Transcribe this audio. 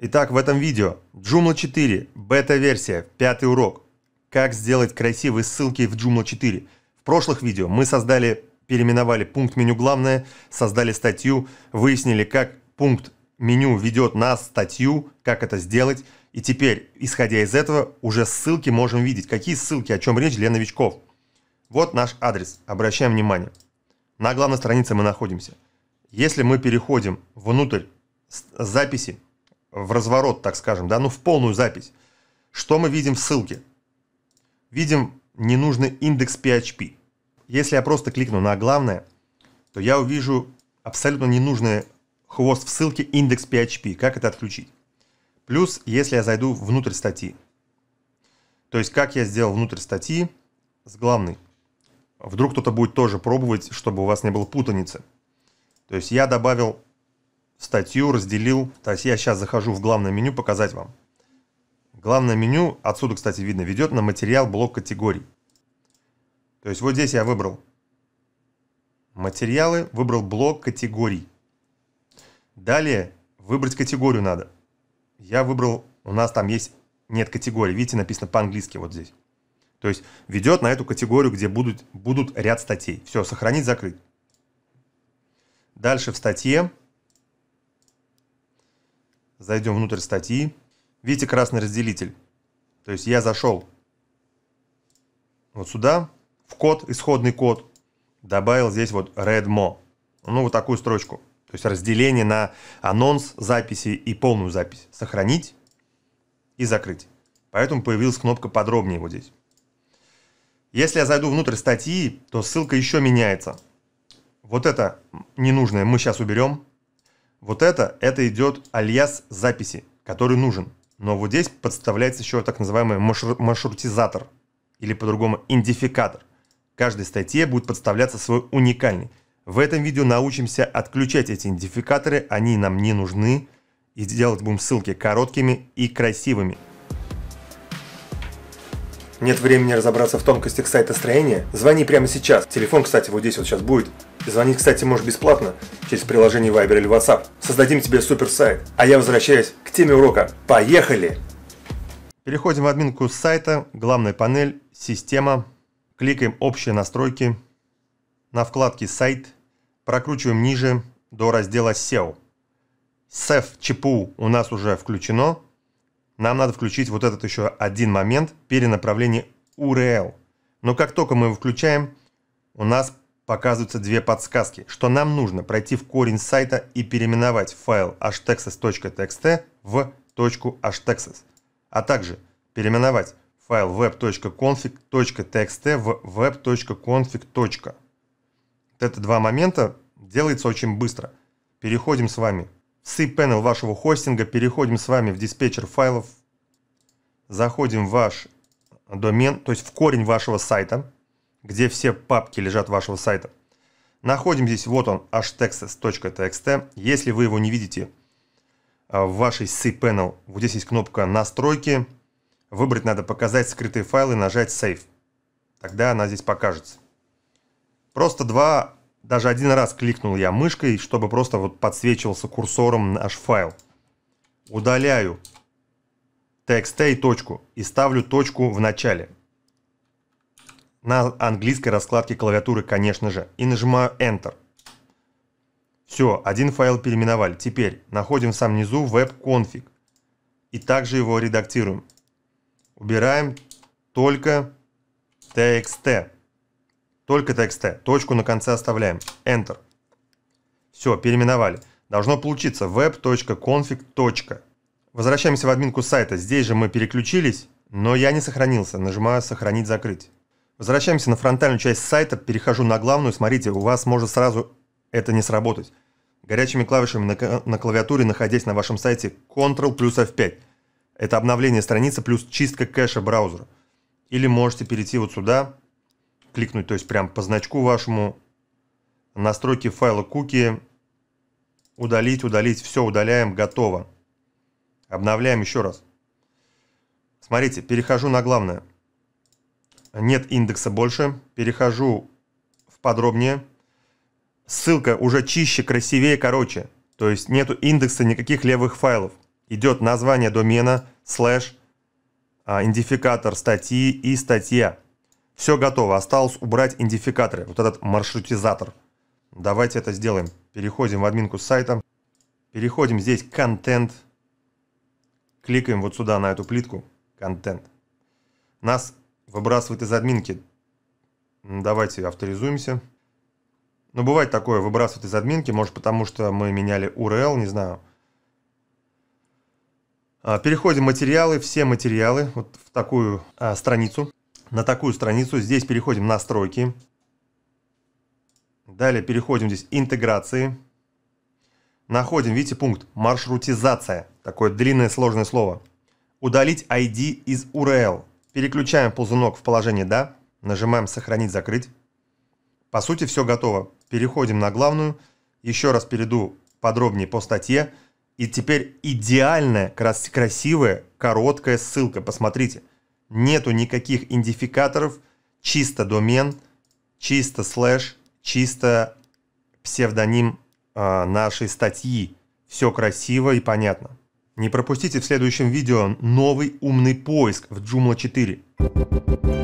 Итак, в этом видео Joomla 4, бета-версия, пятый урок. Как сделать красивые ссылки в Joomla 4. В прошлых видео мы создали, переименовали пункт меню «Главное», создали статью, выяснили, как пункт меню ведет на статью, как это сделать. И теперь, исходя из этого, уже ссылки можем видеть. Какие ссылки, о чем речь для новичков. Вот наш адрес, обращаем внимание. На главной странице мы находимся. Если мы переходим внутрь записи, в разворот, так скажем, да, ну в полную запись, что мы видим в ссылке? Видим ненужный индекс PHP. Если я просто кликну на главное, то я увижу абсолютно ненужный хвост в ссылке индекс PHP. Как это отключить? Плюс, если я зайду внутрь статьи. То есть, как я сделал внутрь статьи с главной. Вдруг кто-то будет тоже пробовать, чтобы у вас не было путаницы. То есть, я добавил статью разделил. То есть я сейчас захожу в главное меню показать вам. Главное меню, отсюда, кстати, видно, ведет на материал блок категорий. То есть вот здесь я выбрал материалы, выбрал блок категорий. Далее выбрать категорию надо. Я выбрал, у нас там есть, нет категории, видите, написано по-английски вот здесь. То есть ведет на эту категорию, где будут, будут ряд статей. Все, сохранить, закрыть. Дальше в статье Зайдем внутрь статьи. Видите красный разделитель? То есть я зашел вот сюда, в код, исходный код, добавил здесь вот redmo. Ну, вот такую строчку. То есть разделение на анонс записи и полную запись. Сохранить и закрыть. Поэтому появилась кнопка подробнее вот здесь. Если я зайду внутрь статьи, то ссылка еще меняется. Вот это ненужное мы сейчас уберем. Вот это, это идет альяс записи, который нужен. Но вот здесь подставляется еще так называемый маршру маршрутизатор, или по-другому идентификатор. каждой статье будет подставляться свой уникальный. В этом видео научимся отключать эти идентификаторы, они нам не нужны, и сделать, будем ссылки короткими и красивыми. Нет времени разобраться в тонкостях сайта строения? Звони прямо сейчас. Телефон, кстати, вот здесь вот сейчас будет. И звонить, кстати, можешь бесплатно через приложение Viber или WhatsApp. Создадим тебе супер сайт. А я возвращаюсь к теме урока. Поехали! Переходим в админку сайта, главная панель, система. Кликаем «Общие настройки». На вкладке «Сайт» прокручиваем ниже до раздела SEO. SEF ЧПУ у нас уже включено – нам надо включить вот этот еще один момент перенаправления URL. Но как только мы его включаем, у нас показываются две подсказки, что нам нужно пройти в корень сайта и переименовать файл htexas.txt в .htexas, а также переименовать файл web.config.txt в web.config. Вот это два момента делается очень быстро. Переходим с вами с cPanel вашего хостинга, переходим с вами в диспетчер файлов, заходим в ваш домен, то есть в корень вашего сайта, где все папки лежат вашего сайта. Находим здесь, вот он, htexas.txt. Если вы его не видите а, в вашей cPanel, вот здесь есть кнопка «Настройки». Выбрать надо «Показать скрытые файлы», нажать «Save». Тогда она здесь покажется. Просто два даже один раз кликнул я мышкой, чтобы просто вот подсвечивался курсором наш файл. Удаляю txt и точку и ставлю точку в начале. На английской раскладке клавиатуры, конечно же. И нажимаю Enter. Все, один файл переименовали. Теперь находим в самом низу web И также его редактируем. Убираем только txt. Только txt. Точку на конце оставляем. Enter. Все, переименовали. Должно получиться web.config. Возвращаемся в админку сайта. Здесь же мы переключились, но я не сохранился. Нажимаю «Сохранить, закрыть». Возвращаемся на фронтальную часть сайта, перехожу на главную. Смотрите, у вас может сразу это не сработать. Горячими клавишами на, на клавиатуре, находясь на вашем сайте, Ctrl плюс F5. Это обновление страницы плюс чистка кэша браузера. Или можете перейти вот сюда, кликнуть, то есть прям по значку вашему, настройки файла куки, удалить, удалить, все удаляем, готово. Обновляем еще раз. Смотрите, перехожу на главное. Нет индекса больше. Перехожу в подробнее. Ссылка уже чище, красивее, короче. То есть нету индекса никаких левых файлов. Идет название домена, слэш, а, идентификатор статьи и статья. Все готово, осталось убрать идентификаторы, вот этот маршрутизатор. Давайте это сделаем. Переходим в админку сайта. Переходим здесь контент. Кликаем вот сюда на эту плитку. Контент. Нас выбрасывает из админки. Давайте авторизуемся. Ну, бывает такое, выбрасывает из админки, может потому что мы меняли URL, не знаю. А, переходим материалы, все материалы, вот в такую а, страницу на такую страницу. Здесь переходим настройки. Далее переходим здесь интеграции. Находим, видите, пункт маршрутизация. Такое длинное сложное слово. Удалить ID из URL. Переключаем ползунок в положение «Да». Нажимаем «Сохранить», «Закрыть». По сути, все готово. Переходим на главную. Еще раз перейду подробнее по статье. И теперь идеальная, красивая, короткая ссылка. Посмотрите нету никаких идентификаторов, чисто домен, чисто слэш, чисто псевдоним э, нашей статьи. Все красиво и понятно. Не пропустите в следующем видео новый умный поиск в Joomla 4.